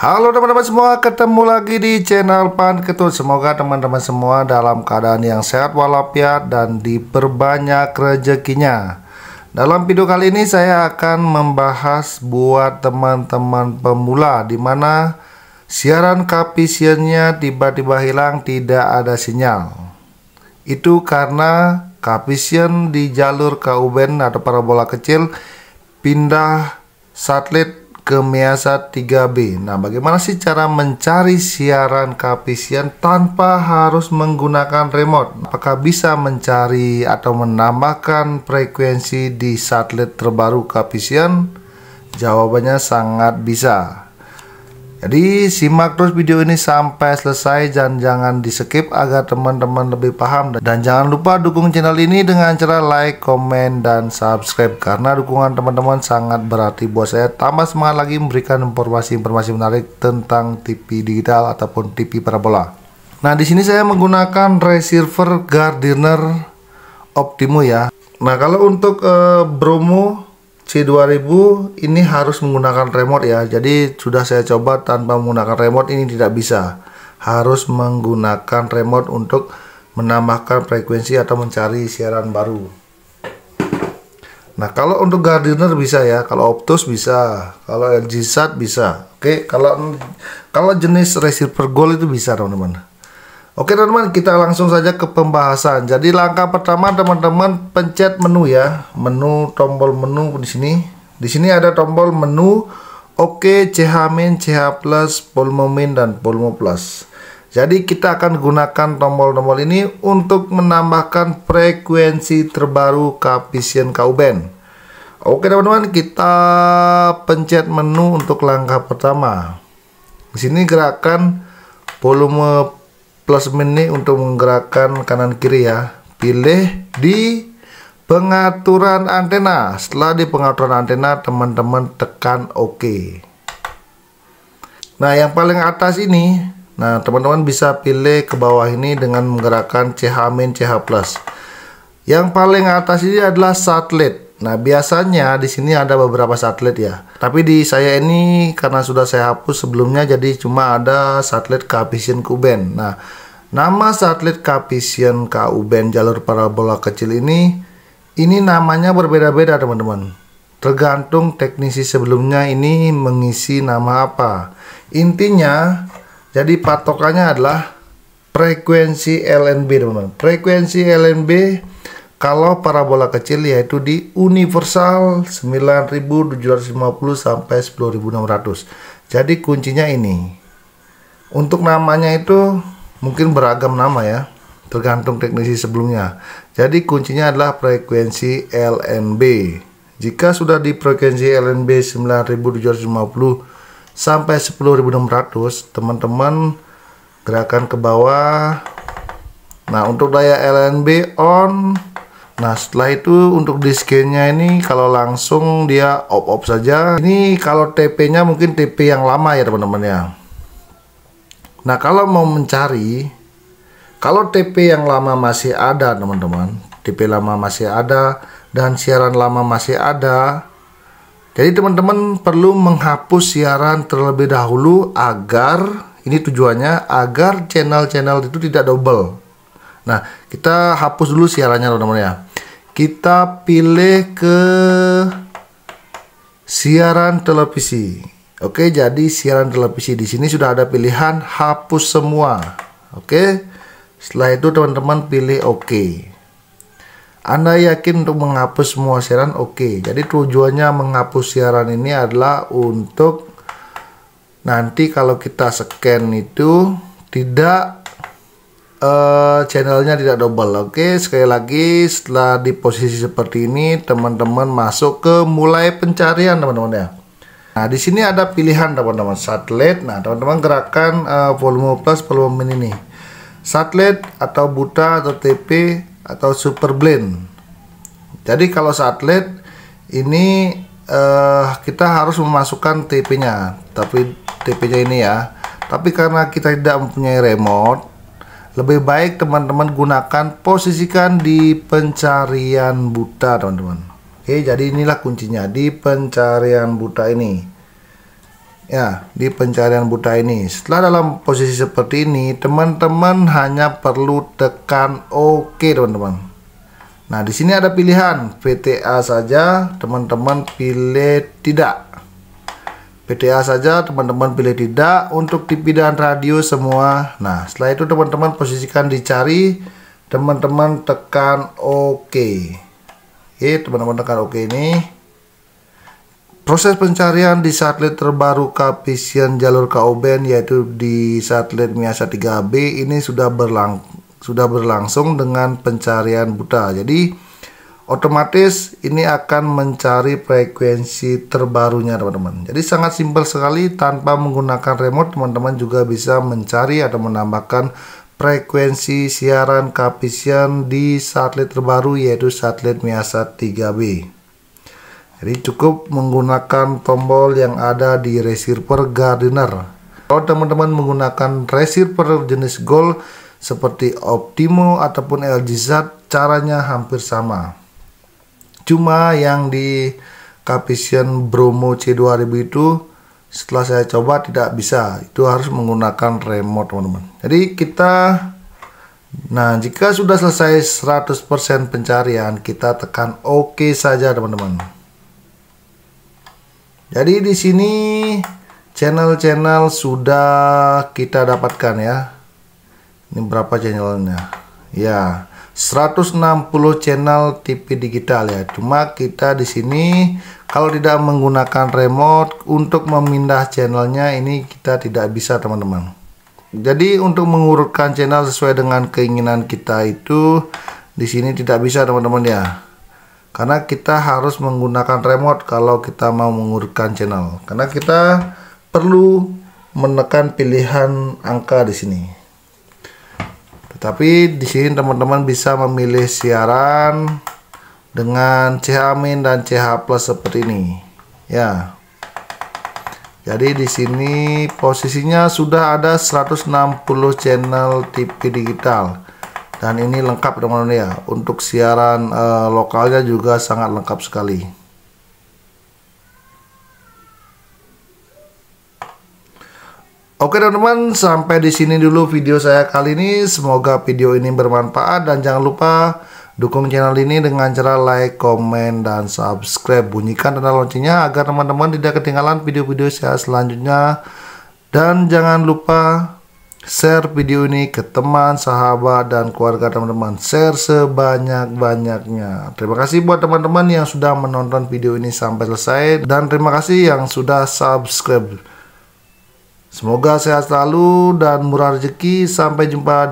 Halo teman-teman semua, ketemu lagi di channel Pan Ketut. Semoga teman-teman semua dalam keadaan yang sehat walafiat dan diperbanyak rezekinya. Dalam video kali ini saya akan membahas buat teman-teman pemula di mana siaran kapisionnya tiba-tiba hilang tidak ada sinyal. Itu karena kapisian di jalur kauben atau parabola kecil pindah satelit ke Measa 3B. Nah, bagaimana sih cara mencari siaran kapisian tanpa harus menggunakan remote? Apakah bisa mencari atau menambahkan frekuensi di satelit terbaru kapisian? Jawabannya sangat bisa. Jadi simak terus video ini sampai selesai dan jangan di skip agar teman-teman lebih paham dan jangan lupa dukung channel ini dengan cara like, komen, dan subscribe karena dukungan teman-teman sangat berarti buat saya tambah semangat lagi memberikan informasi-informasi menarik tentang TV digital ataupun TV parabola. Nah di sini saya menggunakan receiver Gardiner Optimo ya. Nah kalau untuk uh, Bromo C2000 ini harus menggunakan remote ya jadi sudah saya coba tanpa menggunakan remote ini tidak bisa harus menggunakan remote untuk menambahkan frekuensi atau mencari siaran baru nah kalau untuk Gardiner bisa ya kalau Optus bisa kalau LG Sat bisa oke kalau kalau jenis receiver gold itu bisa teman-teman Oke teman-teman, kita langsung saja ke pembahasan. Jadi langkah pertama teman-teman pencet menu ya, menu tombol menu di sini. Di sini ada tombol menu Oke, CH min, CH plus, volume min dan volume plus. Jadi kita akan gunakan tombol-tombol ini untuk menambahkan frekuensi terbaru Capisien Kauben. Oke teman-teman, kita pencet menu untuk langkah pertama. Di sini gerakan volume plus min ini untuk menggerakkan kanan kiri ya pilih di pengaturan antena setelah di pengaturan antena teman-teman tekan OK nah yang paling atas ini nah teman-teman bisa pilih ke bawah ini dengan menggerakkan CH min CH plus yang paling atas ini adalah satelit Nah, biasanya di sini ada beberapa satelit ya. Tapi di saya ini karena sudah saya hapus sebelumnya jadi cuma ada satelit Kapisian Kuben. Nah, nama satelit Kapisian Kuben jalur parabola kecil ini ini namanya berbeda-beda, teman-teman. Tergantung teknisi sebelumnya ini mengisi nama apa. Intinya jadi patokannya adalah frekuensi LNB, teman-teman. Frekuensi LNB kalau parabola kecil yaitu di universal 9750 sampai 10600. Jadi kuncinya ini. Untuk namanya itu mungkin beragam nama ya, tergantung teknisi sebelumnya. Jadi kuncinya adalah frekuensi LNB. Jika sudah di frekuensi LNB 9750 sampai 10600, teman-teman gerakan ke bawah. Nah, untuk daya LNB on Nah setelah itu untuk diskennya ini kalau langsung dia op op saja Ini kalau TP-nya mungkin TP yang lama ya teman-teman ya Nah kalau mau mencari Kalau TP yang lama masih ada teman-teman TP lama masih ada dan siaran lama masih ada Jadi teman-teman perlu menghapus siaran terlebih dahulu agar Ini tujuannya agar channel-channel itu tidak double Nah kita hapus dulu siarannya teman-teman ya kita pilih ke siaran televisi. Oke, jadi siaran televisi di sini sudah ada pilihan hapus semua. Oke. Setelah itu teman-teman pilih oke. Anda yakin untuk menghapus semua siaran? Oke. Jadi tujuannya menghapus siaran ini adalah untuk nanti kalau kita scan itu tidak uh, channelnya tidak double oke okay, sekali lagi setelah di posisi seperti ini teman-teman masuk ke mulai pencarian teman-teman ya nah di sini ada pilihan teman-teman satelit nah teman-teman gerakan uh, volume plus volume min ini satelit atau buta atau TP atau super blend jadi kalau satelit ini uh, kita harus memasukkan TP nya tapi TP nya ini ya tapi karena kita tidak mempunyai remote lebih baik teman-teman gunakan posisikan di pencarian buta teman-teman oke jadi inilah kuncinya di pencarian buta ini ya di pencarian buta ini setelah dalam posisi seperti ini teman-teman hanya perlu tekan OK teman-teman nah di sini ada pilihan VTA saja teman-teman pilih tidak PTA saja teman-teman pilih tidak untuk TV dan radio semua nah setelah itu teman-teman posisikan dicari teman-teman tekan OK oke teman-teman tekan OK ini proses pencarian di satelit terbaru Kapisian jalur KOBN yaitu di satelit Miasa 3B ini sudah berlang sudah berlangsung dengan pencarian buta jadi otomatis ini akan mencari frekuensi terbarunya teman-teman jadi sangat simpel sekali tanpa menggunakan remote teman-teman juga bisa mencari atau menambahkan frekuensi siaran kapisian di satelit terbaru yaitu satelit Miasa 3B jadi cukup menggunakan tombol yang ada di receiver gardener kalau teman-teman menggunakan receiver jenis gold seperti Optimo ataupun LGZ caranya hampir sama Cuma yang di Capision Bromo C2000 itu setelah saya coba tidak bisa. Itu harus menggunakan remote, teman-teman. Jadi kita Nah, jika sudah selesai 100% pencarian, kita tekan OK saja, teman-teman. Jadi di sini channel-channel sudah kita dapatkan ya. Ini berapa channelnya? ya 160 channel TV digital ya cuma kita di sini kalau tidak menggunakan remote untuk memindah channelnya ini kita tidak bisa teman-teman jadi untuk mengurutkan channel sesuai dengan keinginan kita itu di sini tidak bisa teman-teman ya karena kita harus menggunakan remote kalau kita mau mengurutkan channel karena kita perlu menekan pilihan angka di sini tapi di sini teman-teman bisa memilih siaran dengan CH- dan CH+ seperti ini. Ya. Jadi di sini posisinya sudah ada 160 channel TV digital. Dan ini lengkap teman-teman ya. Untuk siaran eh, lokalnya juga sangat lengkap sekali. Oke teman-teman, sampai di sini dulu video saya kali ini. Semoga video ini bermanfaat dan jangan lupa dukung channel ini dengan cara like, komen, dan subscribe. Bunyikan tanda loncengnya agar teman-teman tidak ketinggalan video-video saya selanjutnya. Dan jangan lupa share video ini ke teman, sahabat, dan keluarga teman-teman. Share sebanyak-banyaknya. Terima kasih buat teman-teman yang sudah menonton video ini sampai selesai. Dan terima kasih yang sudah subscribe. Semoga sehat selalu dan murah rezeki. Sampai jumpa di